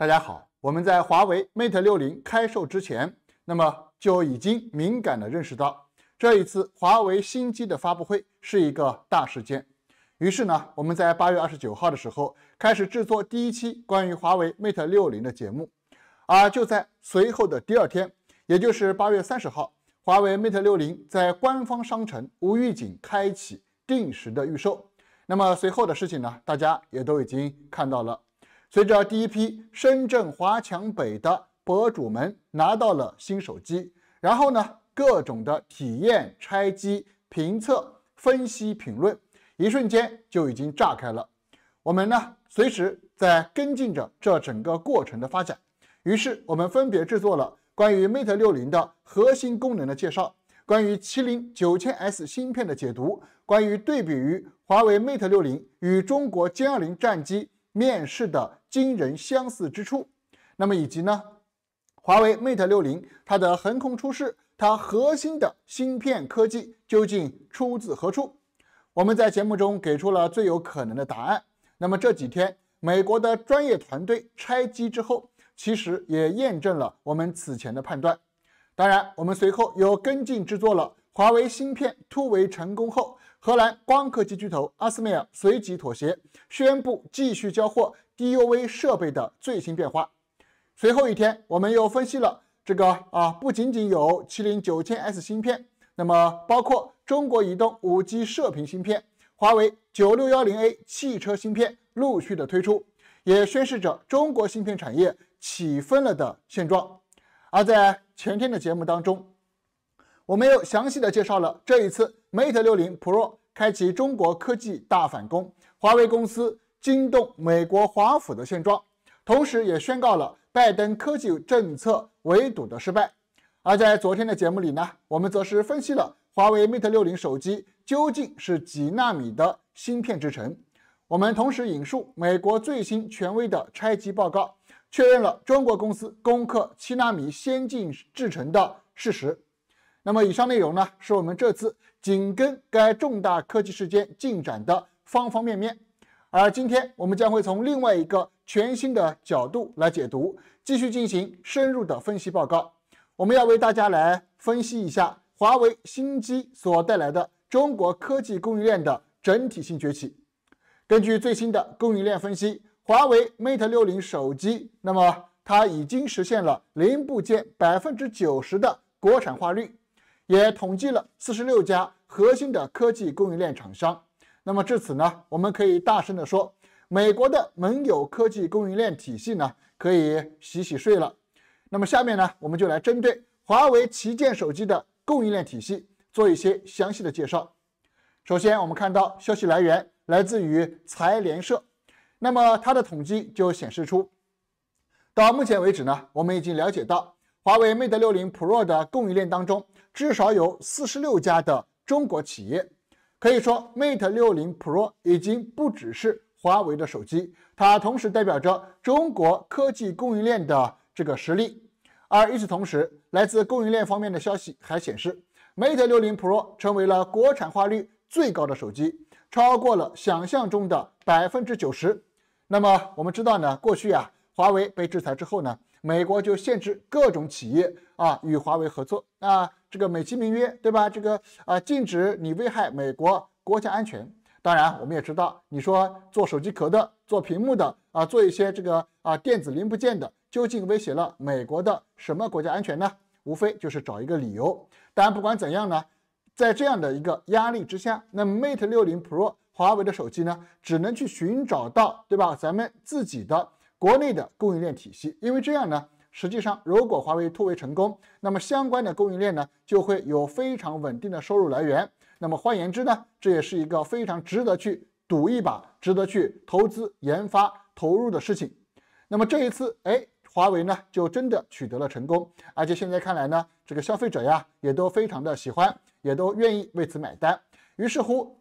大家好，我们在华为 Mate 六零开售之前，那么就已经敏感地认识到这一次华为新机的发布会是一个大事件。于是呢，我们在八月二十九号的时候开始制作第一期关于华为 Mate 六零的节目。而就在随后的第二天，也就是八月三十号，华为 Mate 六零在官方商城无预警开启定时的预售。那么随后的事情呢，大家也都已经看到了。随着第一批深圳华强北的博主们拿到了新手机，然后呢，各种的体验、拆机、评测、分析、评论，一瞬间就已经炸开了。我们呢，随时在跟进着这整个过程的发展。于是，我们分别制作了关于 Mate 六零的核心功能的介绍，关于麒麟九千 S 芯片的解读，关于对比于华为 Mate 六零与中国歼二零战机面世的。惊人相似之处，那么以及呢？华为 Mate 六零它的横空出世，它核心的芯片科技究竟出自何处？我们在节目中给出了最有可能的答案。那么这几天，美国的专业团队拆机之后，其实也验证了我们此前的判断。当然，我们随后又跟进制作了华为芯片突围成功后，荷兰光刻机巨头阿斯麦尔随即妥协，宣布继续交货。DUV 设备的最新变化。随后一天，我们又分析了这个啊，不仅仅有麒麟九千 S 芯片，那么包括中国移动五 G 射频芯片、华为九六幺零 A 汽车芯片陆续的推出，也宣示着中国芯片产业起分了的现状。而在前天的节目当中，我们又详细的介绍了这一次 Mate 六零 Pro 开启中国科技大反攻，华为公司。惊动美国华府的现状，同时也宣告了拜登科技政策围堵的失败。而在昨天的节目里呢，我们则是分析了华为 Mate 六零手机究竟是几纳米的芯片制成。我们同时引述美国最新权威的拆机报告，确认了中国公司攻克七纳米先进制成的事实。那么，以上内容呢，是我们这次紧跟该重大科技事件进展的方方面面。而今天我们将会从另外一个全新的角度来解读，继续进行深入的分析报告。我们要为大家来分析一下华为新机所带来的中国科技供应链的整体性崛起。根据最新的供应链分析，华为 Mate 60手机，那么它已经实现了零部件百分之九十的国产化率，也统计了四十六家核心的科技供应链厂商。那么至此呢，我们可以大声地说，美国的盟友科技供应链体系呢，可以洗洗睡了。那么下面呢，我们就来针对华为旗舰手机的供应链体系做一些详细的介绍。首先，我们看到消息来源来自于财联社，那么它的统计就显示出，到目前为止呢，我们已经了解到，华为 Mate 60 Pro 的供应链当中，至少有四十六家的中国企业。可以说，Mate 60 Pro 已经不只是华为的手机，它同时代表着中国科技供应链的这个实力。而与此同时，来自供应链方面的消息还显示，Mate 60 Pro 成为了国产化率最高的手机，超过了想象中的百分之九十。那么，我们知道呢，过去啊，华为被制裁之后呢？美国就限制各种企业啊与华为合作啊，这个美其名曰对吧？这个啊禁止你危害美国国家安全。当然，我们也知道，你说做手机壳的、做屏幕的啊、做一些这个啊电子零部件的，究竟威胁了美国的什么国家安全呢？无非就是找一个理由。但不管怎样呢，在这样的一个压力之下，那 Mate 六零 Pro 华为的手机呢，只能去寻找到对吧？咱们自己的。国内的供应链体系，因为这样呢，实际上如果华为突围成功，那么相关的供应链呢就会有非常稳定的收入来源。那么换言之呢，这也是一个非常值得去赌一把、值得去投资研发投入的事情。那么这一次，哎，华为呢就真的取得了成功，而且现在看来呢，这个消费者呀也都非常的喜欢，也都愿意为此买单。于是乎，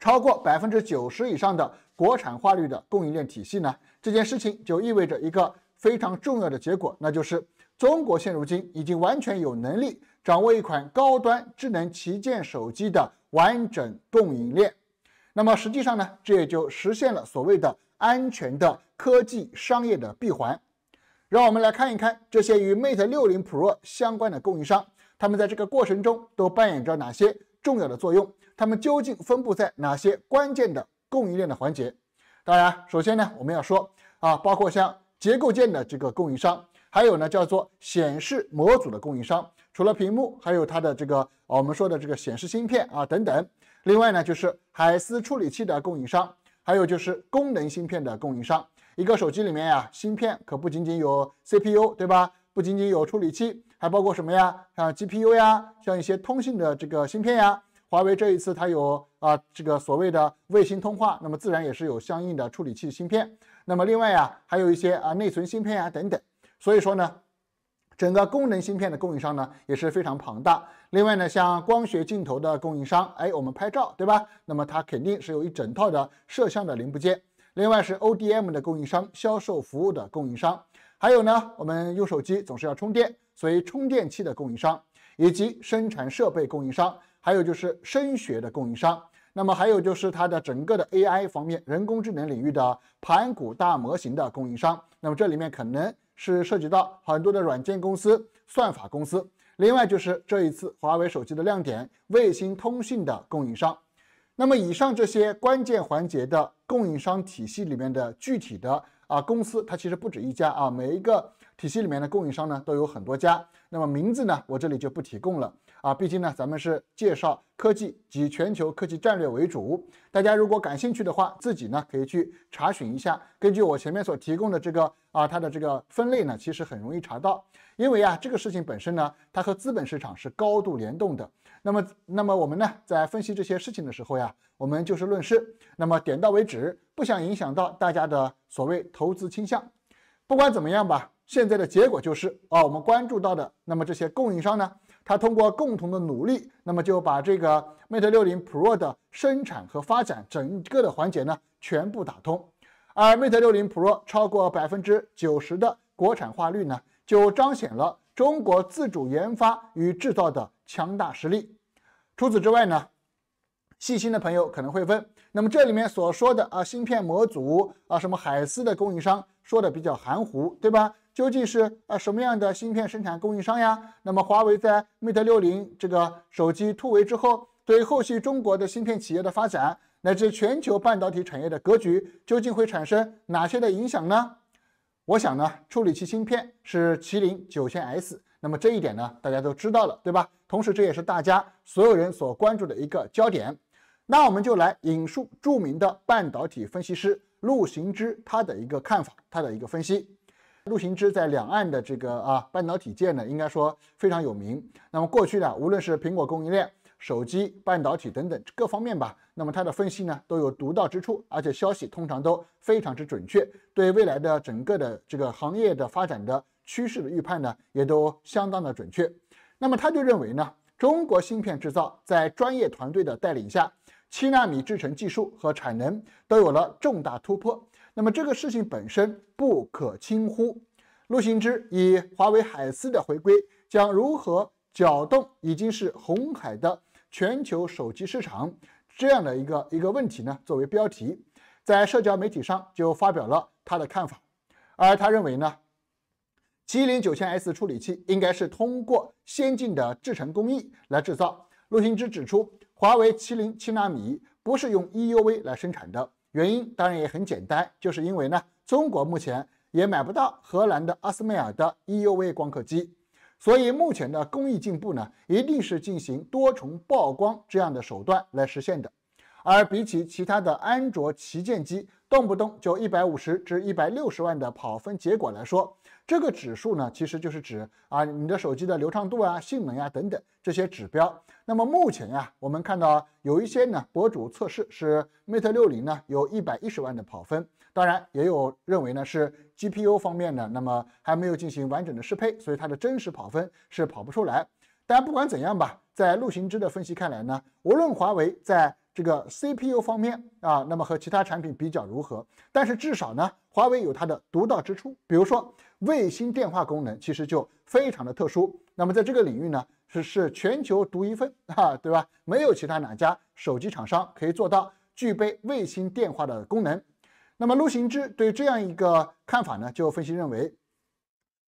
超过百分之九十以上的国产化率的供应链体系呢。这件事情就意味着一个非常重要的结果，那就是中国现如今已经完全有能力掌握一款高端智能旗舰手机的完整供应链。那么实际上呢，这也就实现了所谓的安全的科技商业的闭环。让我们来看一看这些与 Mate 60 Pro 相关的供应商，他们在这个过程中都扮演着哪些重要的作用？他们究竟分布在哪些关键的供应链的环节？当然，首先呢，我们要说。啊，包括像结构件的这个供应商，还有呢叫做显示模组的供应商，除了屏幕，还有它的这个啊我们说的这个显示芯片啊等等。另外呢就是海思处理器的供应商，还有就是功能芯片的供应商。一个手机里面呀，芯片可不仅仅有 CPU，对吧？不仅仅有处理器，还包括什么呀？像 GPU 呀，像一些通信的这个芯片呀。华为这一次它有啊这个所谓的卫星通话，那么自然也是有相应的处理器芯片。那么另外呀，还有一些啊内存芯片呀等等，所以说呢，整个功能芯片的供应商呢也是非常庞大。另外呢，像光学镜头的供应商，哎，我们拍照对吧？那么它肯定是有一整套的摄像的零部件。另外是 O D M 的供应商、销售服务的供应商，还有呢，我们用手机总是要充电，所以充电器的供应商以及生产设备供应商，还有就是声学的供应商。那么还有就是它的整个的 AI 方面，人工智能领域的盘古大模型的供应商。那么这里面可能是涉及到很多的软件公司、算法公司。另外就是这一次华为手机的亮点，卫星通信的供应商。那么以上这些关键环节的供应商体系里面的具体的啊公司，它其实不止一家啊。每一个体系里面的供应商呢都有很多家。那么名字呢，我这里就不提供了。啊，毕竟呢，咱们是介绍科技及全球科技战略为主。大家如果感兴趣的话，自己呢可以去查询一下。根据我前面所提供的这个啊，它的这个分类呢，其实很容易查到。因为啊，这个事情本身呢，它和资本市场是高度联动的。那么，那么我们呢，在分析这些事情的时候呀，我们就事论事。那么点到为止，不想影响到大家的所谓投资倾向。不管怎么样吧，现在的结果就是啊，我们关注到的那么这些供应商呢。它通过共同的努力，那么就把这个 Mate 60 Pro 的生产和发展整个的环节呢，全部打通。而 Mate 60 Pro 超过百分之九十的国产化率呢，就彰显了中国自主研发与制造的强大实力。除此之外呢，细心的朋友可能会问，那么这里面所说的啊芯片模组啊，什么海思的供应商说的比较含糊，对吧？究竟是啊什么样的芯片生产供应商呀？那么华为在 Mate 六零这个手机突围之后，对后续中国的芯片企业的发展，乃至全球半导体产业的格局，究竟会产生哪些的影响呢？我想呢，处理器芯片是麒麟九千 S，那么这一点呢，大家都知道了，对吧？同时，这也是大家所有人所关注的一个焦点。那我们就来引述著名的半导体分析师陆行之他的一个看法，他的一个分析。陆行知在两岸的这个啊半导体界呢，应该说非常有名。那么过去呢，无论是苹果供应链、手机、半导体等等各方面吧，那么他的分析呢都有独到之处，而且消息通常都非常之准确，对未来的整个的这个行业的发展的趋势的预判呢也都相当的准确。那么他就认为呢，中国芯片制造在专业团队的带领下，七纳米制程技术和产能都有了重大突破。那么这个事情本身不可轻忽。陆行知以华为海思的回归将如何搅动已经是红海的全球手机市场这样的一个一个问题呢？作为标题，在社交媒体上就发表了他的看法。而他认为呢，麒麟九千 S 处理器应该是通过先进的制成工艺来制造。陆行知指出，华为麒麟七纳米不是用 EUV 来生产的。原因当然也很简单，就是因为呢，中国目前也买不到荷兰的阿斯麦尔的 E U V 光刻机，所以目前的工艺进步呢，一定是进行多重曝光这样的手段来实现的。而比起其他的安卓旗舰机，动不动就一百五十至一百六十万的跑分结果来说，这个指数呢，其实就是指啊你的手机的流畅度啊、性能啊等等这些指标。那么目前呀，我们看到有一些呢博主测试是 Mate 六零呢有一百一十万的跑分，当然也有认为呢是 GPU 方面呢，那么还没有进行完整的适配，所以它的真实跑分是跑不出来。但不管怎样吧，在陆行之的分析看来呢，无论华为在这个 CPU 方面啊，那么和其他产品比较如何？但是至少呢，华为有它的独到之处，比如说卫星电话功能，其实就非常的特殊。那么在这个领域呢，是是全球独一份啊，对吧？没有其他哪家手机厂商可以做到具备卫星电话的功能。那么陆行之对这样一个看法呢，就分析认为，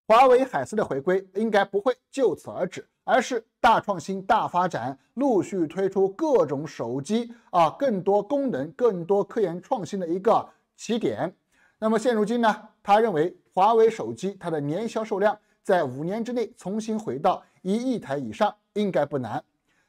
华为海思的回归应该不会就此而止。而是大创新、大发展，陆续推出各种手机啊，更多功能、更多科研创新的一个起点。那么现如今呢，他认为华为手机它的年销售量在五年之内重新回到一亿台以上，应该不难。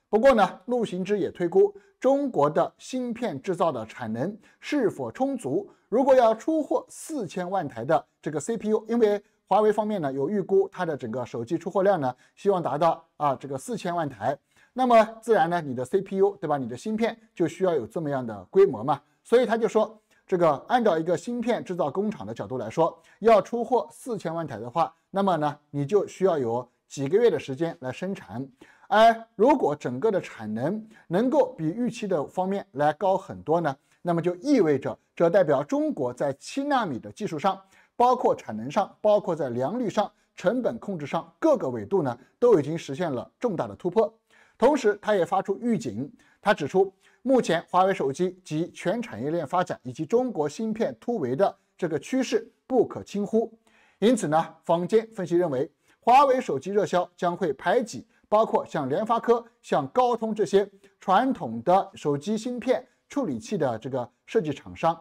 不过呢，陆行知也推估中国的芯片制造的产能是否充足，如果要出货四千万台的这个 CPU，因为。华为方面呢，有预估它的整个手机出货量呢，希望达到啊这个四千万台。那么自然呢，你的 CPU 对吧，你的芯片就需要有这么样的规模嘛。所以他就说，这个按照一个芯片制造工厂的角度来说，要出货四千万台的话，那么呢，你就需要有几个月的时间来生产。而如果整个的产能能够比预期的方面来高很多呢，那么就意味着这代表中国在七纳米的技术上。包括产能上，包括在良率上、成本控制上，各个维度呢都已经实现了重大的突破。同时，他也发出预警，他指出，目前华为手机及全产业链发展以及中国芯片突围的这个趋势不可轻忽。因此呢，坊间分析认为，华为手机热销将会排挤包括像联发科、像高通这些传统的手机芯片处理器的这个设计厂商。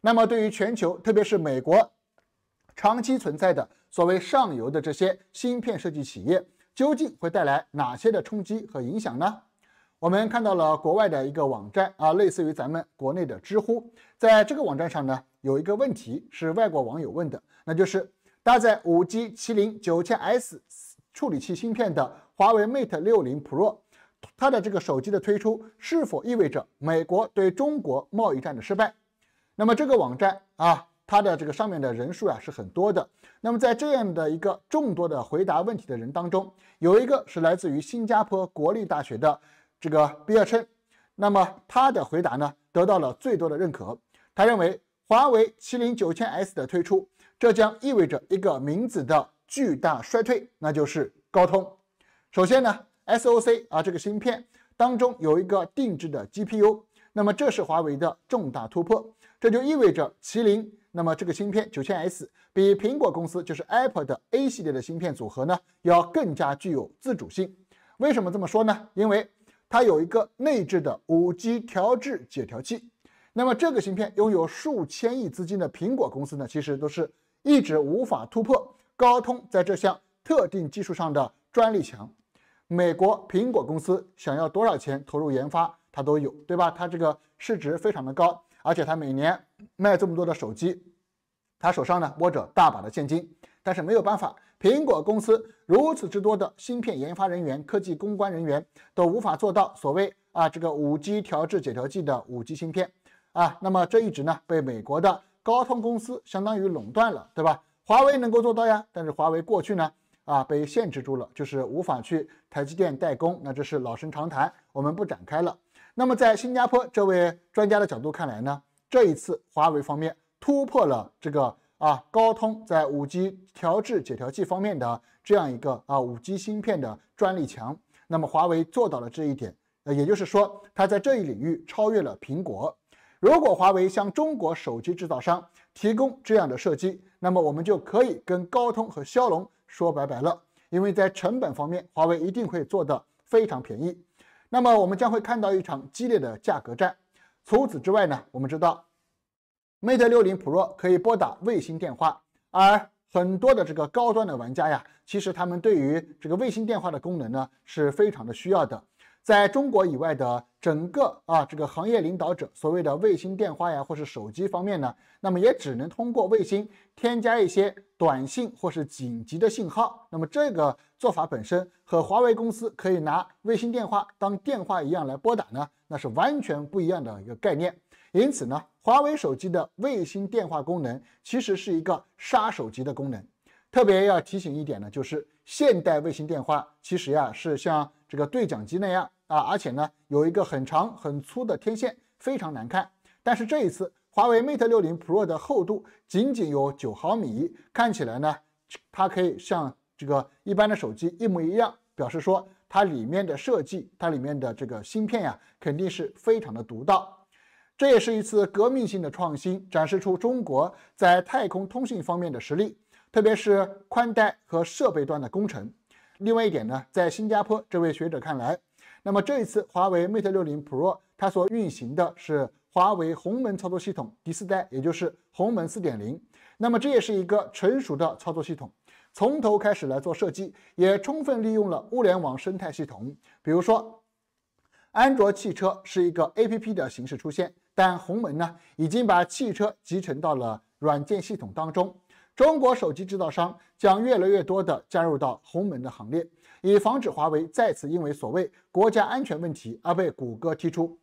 那么，对于全球，特别是美国。长期存在的所谓上游的这些芯片设计企业，究竟会带来哪些的冲击和影响呢？我们看到了国外的一个网站啊，类似于咱们国内的知乎，在这个网站上呢，有一个问题是外国网友问的，那就是搭载五 G 麒麟九千 S 处理器芯片的华为 Mate 六零 Pro，它的这个手机的推出是否意味着美国对中国贸易战的失败？那么这个网站啊。他的这个上面的人数啊是很多的，那么在这样的一个众多的回答问题的人当中，有一个是来自于新加坡国立大学的这个毕业生，那么他的回答呢得到了最多的认可。他认为华为麒麟 9000S 的推出，这将意味着一个名字的巨大衰退，那就是高通。首先呢，SOC 啊这个芯片当中有一个定制的 GPU，那么这是华为的重大突破。这就意味着麒麟，那么这个芯片九千 S 比苹果公司就是 Apple 的 A 系列的芯片组合呢，要更加具有自主性。为什么这么说呢？因为它有一个内置的五 G 调制解调器。那么这个芯片拥有数千亿资金的苹果公司呢，其实都是一直无法突破高通在这项特定技术上的专利墙。美国苹果公司想要多少钱投入研发，它都有，对吧？它这个市值非常的高。而且他每年卖这么多的手机，他手上呢握着大把的现金，但是没有办法，苹果公司如此之多的芯片研发人员、科技公关人员都无法做到所谓啊这个五 G 调制解调剂的五 G 芯片啊，那么这一直呢被美国的高通公司相当于垄断了，对吧？华为能够做到呀，但是华为过去呢啊被限制住了，就是无法去台积电代工，那这是老生常谈，我们不展开了。那么，在新加坡这位专家的角度看来呢，这一次华为方面突破了这个啊高通在五 G 调制解调器方面的这样一个啊五 G 芯片的专利墙，那么华为做到了这一点。呃，也就是说，它在这一领域超越了苹果。如果华为向中国手机制造商提供这样的设计，那么我们就可以跟高通和骁龙说拜拜了，因为在成本方面，华为一定会做的非常便宜。那么我们将会看到一场激烈的价格战。除此之外呢，我们知道 Mate 60 Pro 可以拨打卫星电话，而很多的这个高端的玩家呀，其实他们对于这个卫星电话的功能呢，是非常的需要的。在中国以外的整个啊，这个行业领导者所谓的卫星电话呀，或是手机方面呢，那么也只能通过卫星添加一些短信或是紧急的信号。那么这个。做法本身和华为公司可以拿卫星电话当电话一样来拨打呢，那是完全不一样的一个概念。因此呢，华为手机的卫星电话功能其实是一个杀手级的功能。特别要提醒一点呢，就是现代卫星电话其实呀是像这个对讲机那样啊，而且呢有一个很长很粗的天线，非常难看。但是这一次华为 Mate 六零 Pro 的厚度仅仅有九毫米，看起来呢它可以像。这个一般的手机一模一样，表示说它里面的设计，它里面的这个芯片呀，肯定是非常的独到。这也是一次革命性的创新，展示出中国在太空通信方面的实力，特别是宽带和设备端的工程。另外一点呢，在新加坡这位学者看来，那么这一次华为 Mate 六零 Pro 它所运行的是华为鸿蒙操作系统第四代，也就是鸿蒙四点零。那么这也是一个成熟的操作系统。从头开始来做设计，也充分利用了物联网生态系统。比如说，安卓汽车是一个 APP 的形式出现，但鸿蒙呢已经把汽车集成到了软件系统当中。中国手机制造商将越来越多的加入到鸿蒙的行列，以防止华为再次因为所谓国家安全问题而被谷歌踢出。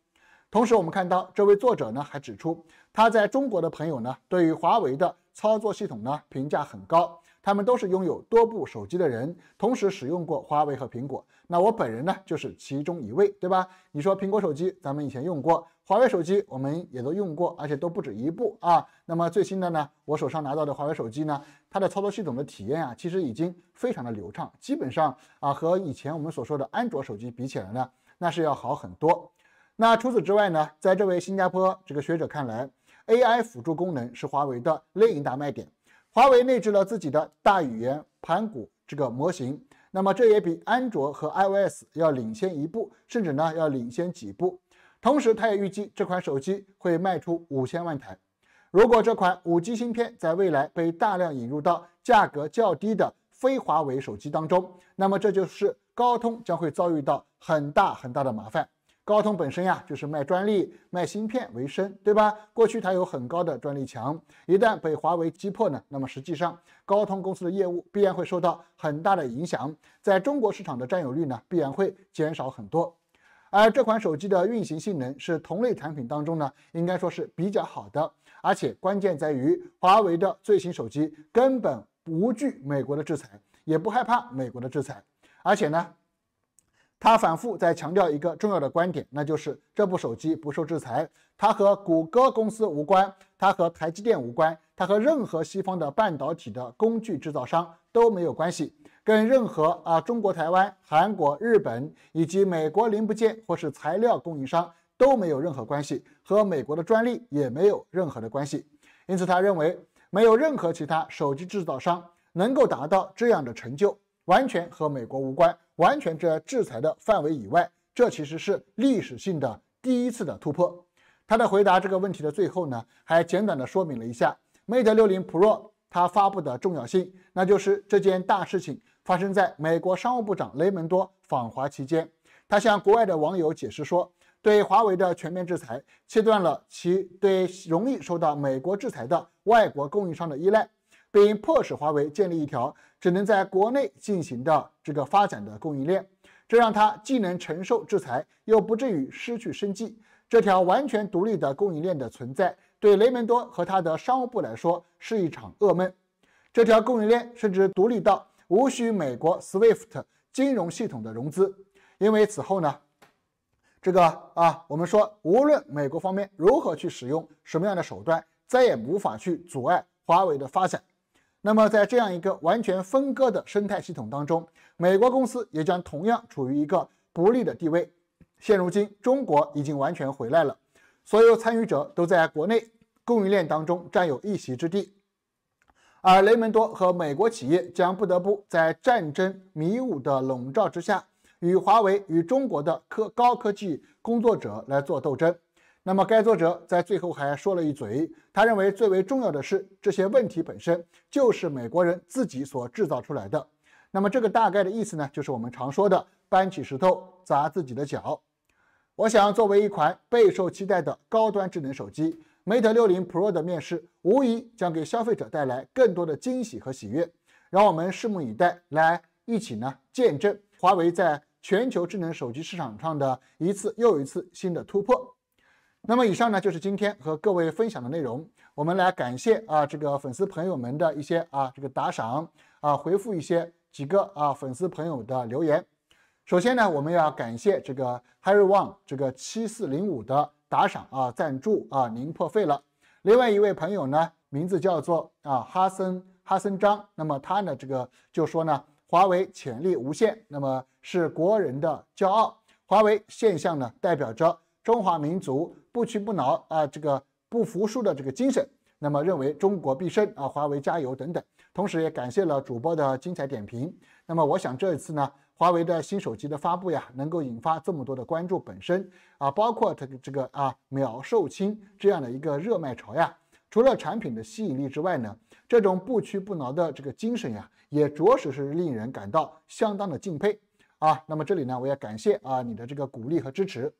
同时，我们看到这位作者呢还指出，他在中国的朋友呢对于华为的操作系统呢评价很高。他们都是拥有多部手机的人，同时使用过华为和苹果。那我本人呢，就是其中一位，对吧？你说苹果手机，咱们以前用过；华为手机，我们也都用过，而且都不止一部啊。那么最新的呢，我手上拿到的华为手机呢，它的操作系统的体验啊，其实已经非常的流畅，基本上啊，和以前我们所说的安卓手机比起来呢，那是要好很多。那除此之外呢，在这位新加坡这个学者看来，AI 辅助功能是华为的另一大卖点。华为内置了自己的大语言盘古这个模型，那么这也比安卓和 iOS 要领先一步，甚至呢要领先几步。同时，他也预计这款手机会卖出五千万台。如果这款五 G 芯片在未来被大量引入到价格较低的非华为手机当中，那么这就是高通将会遭遇到很大很大的麻烦。高通本身呀，就是卖专利、卖芯片为生，对吧？过去它有很高的专利墙，一旦被华为击破呢，那么实际上高通公司的业务必然会受到很大的影响，在中国市场的占有率呢必然会减少很多。而这款手机的运行性能是同类产品当中呢，应该说是比较好的。而且关键在于，华为的最新手机根本无惧美国的制裁，也不害怕美国的制裁，而且呢。他反复在强调一个重要的观点，那就是这部手机不受制裁，它和谷歌公司无关，它和台积电无关，它和任何西方的半导体的工具制造商都没有关系，跟任何啊中国台湾、韩国、日本以及美国零部件或是材料供应商都没有任何关系，和美国的专利也没有任何的关系。因此，他认为没有任何其他手机制造商能够达到这样的成就。完全和美国无关，完全这制裁的范围以外。这其实是历史性的第一次的突破。他在回答这个问题的最后呢，还简短的说明了一下 Mate 60 Pro 它发布的重要性，那就是这件大事情发生在美国商务部长雷蒙多访华期间。他向国外的网友解释说，对华为的全面制裁，切断了其对容易受到美国制裁的外国供应商的依赖。并迫使华为建立一条只能在国内进行的这个发展的供应链，这让他既能承受制裁，又不至于失去生计。这条完全独立的供应链的存在，对雷蒙多和他的商务部来说是一场噩梦。这条供应链甚至独立到无需美国 SWIFT 金融系统的融资，因为此后呢，这个啊，我们说无论美国方面如何去使用什么样的手段，再也无法去阻碍华为的发展。那么，在这样一个完全分割的生态系统当中，美国公司也将同样处于一个不利的地位。现如今，中国已经完全回来了，所有参与者都在国内供应链当中占有一席之地，而雷蒙多和美国企业将不得不在战争迷雾的笼罩之下，与华为与中国的科高科技工作者来做斗争。那么，该作者在最后还说了一嘴，他认为最为重要的是，这些问题本身就是美国人自己所制造出来的。那么，这个大概的意思呢，就是我们常说的“搬起石头砸自己的脚”。我想，作为一款备受期待的高端智能手机，Mate 60 Pro 的面世，无疑将给消费者带来更多的惊喜和喜悦。让我们拭目以待，来一起呢见证华为在全球智能手机市场上的一次又一次新的突破。那么以上呢就是今天和各位分享的内容。我们来感谢啊这个粉丝朋友们的一些啊这个打赏啊回复一些几个啊粉丝朋友的留言。首先呢我们要感谢这个 Harry Wang 这个七四零五的打赏啊赞助啊您破费了。另外一位朋友呢名字叫做啊哈森哈森张，那么他呢这个就说呢华为潜力无限，那么是国人的骄傲。华为现象呢代表着。中华民族不屈不挠啊，这个不服输的这个精神，那么认为中国必胜啊，华为加油等等。同时，也感谢了主播的精彩点评。那么，我想这一次呢，华为的新手机的发布呀，能够引发这么多的关注，本身啊，包括它的这个啊秒售罄这样的一个热卖潮呀，除了产品的吸引力之外呢，这种不屈不挠的这个精神呀，也着实是令人感到相当的敬佩啊。那么，这里呢，我也感谢啊你的这个鼓励和支持。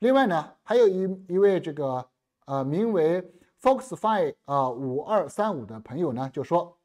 另外呢，还有一一位这个呃，名为 Foxfy 啊五二三五的朋友呢，就说，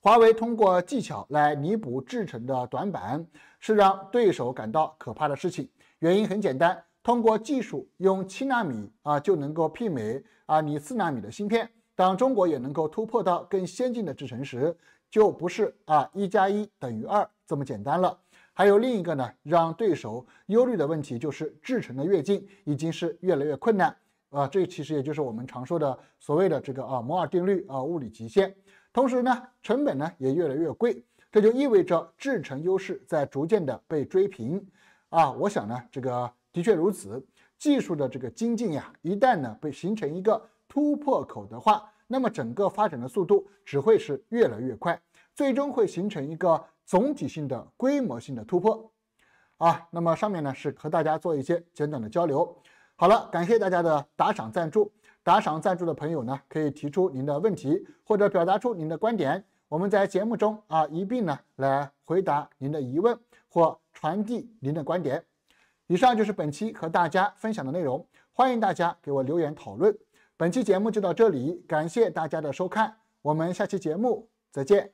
华为通过技巧来弥补制程的短板，是让对手感到可怕的事情。原因很简单，通过技术用七纳米啊就能够媲美啊你四纳米的芯片。当中国也能够突破到更先进的制程时，就不是啊一加一等于二这么简单了。还有另一个呢，让对手忧虑的问题就是制程的跃进已经是越来越困难，啊，这其实也就是我们常说的所谓的这个啊摩尔定律啊物理极限。同时呢，成本呢也越来越贵，这就意味着制程优势在逐渐的被追平。啊，我想呢，这个的确如此，技术的这个精进呀，一旦呢被形成一个突破口的话，那么整个发展的速度只会是越来越快，最终会形成一个。总体性的、规模性的突破啊，那么上面呢是和大家做一些简短的交流。好了，感谢大家的打赏赞助，打赏赞助的朋友呢可以提出您的问题或者表达出您的观点，我们在节目中啊一并呢来回答您的疑问或传递您的观点。以上就是本期和大家分享的内容，欢迎大家给我留言讨论。本期节目就到这里，感谢大家的收看，我们下期节目再见。